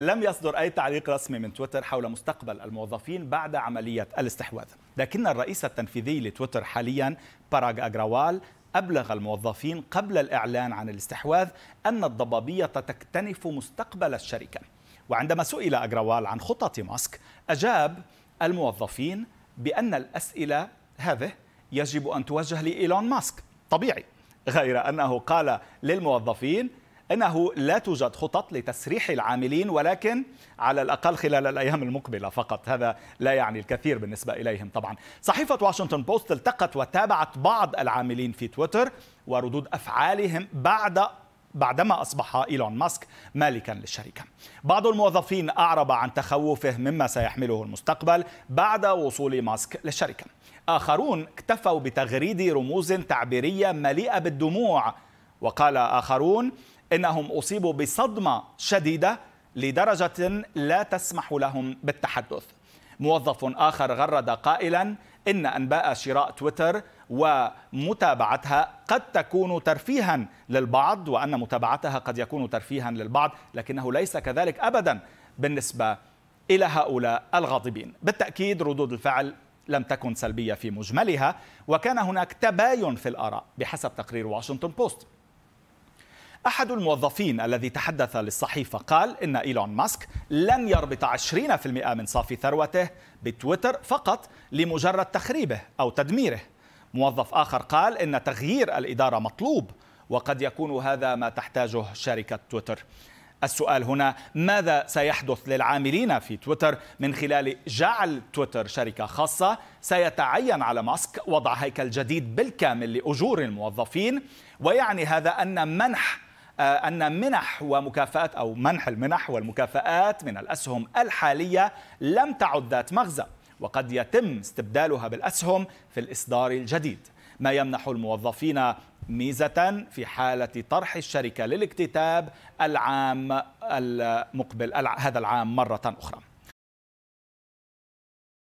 لم يصدر أي تعليق رسمي من تويتر حول مستقبل الموظفين بعد عملية الاستحواذ لكن الرئيس التنفيذي لتويتر حاليا باراغ أجراوال أبلغ الموظفين قبل الإعلان عن الاستحواذ أن الضبابية تكتنف مستقبل الشركة وعندما سئل أجراوال عن خطط ماسك أجاب الموظفين بأن الأسئلة هذه يجب أن توجه لإيلون ماسك طبيعي غير أنه قال للموظفين أنه لا توجد خطط لتسريح العاملين ولكن على الأقل خلال الأيام المقبلة فقط هذا لا يعني الكثير بالنسبة إليهم طبعا صحيفة واشنطن بوست التقت وتابعت بعض العاملين في تويتر وردود أفعالهم بعد بعدما أصبح إيلون ماسك مالكا للشركة بعض الموظفين أعرب عن تخوفه مما سيحمله المستقبل بعد وصول ماسك للشركة آخرون اكتفوا بتغريد رموز تعبيرية مليئة بالدموع وقال آخرون إنهم أصيبوا بصدمة شديدة لدرجة لا تسمح لهم بالتحدث موظف آخر غرد قائلا إن أنباء شراء تويتر ومتابعتها قد تكون ترفيها للبعض وأن متابعتها قد يكون ترفيها للبعض لكنه ليس كذلك أبدا بالنسبة إلى هؤلاء الغاضبين بالتأكيد ردود الفعل لم تكن سلبية في مجملها وكان هناك تباين في الآراء بحسب تقرير واشنطن بوست أحد الموظفين الذي تحدث للصحيفة قال إن إيلون ماسك لن يربط 20% من صافي ثروته بتويتر فقط لمجرد تخريبه أو تدميره موظف آخر قال إن تغيير الإدارة مطلوب وقد يكون هذا ما تحتاجه شركة تويتر السؤال هنا ماذا سيحدث للعاملين في تويتر من خلال جعل تويتر شركة خاصة سيتعين على ماسك وضع هيكل جديد بالكامل لأجور الموظفين ويعني هذا أن منح آه، أن منح ومكافآت أو منح المنح والمكافآت من الأسهم الحالية لم تعد ذات مغزى وقد يتم استبدالها بالأسهم في الإصدار الجديد ما يمنح الموظفين ميزة في حالة طرح الشركة للاكتتاب العام المقبل هذا العام مرة أخرى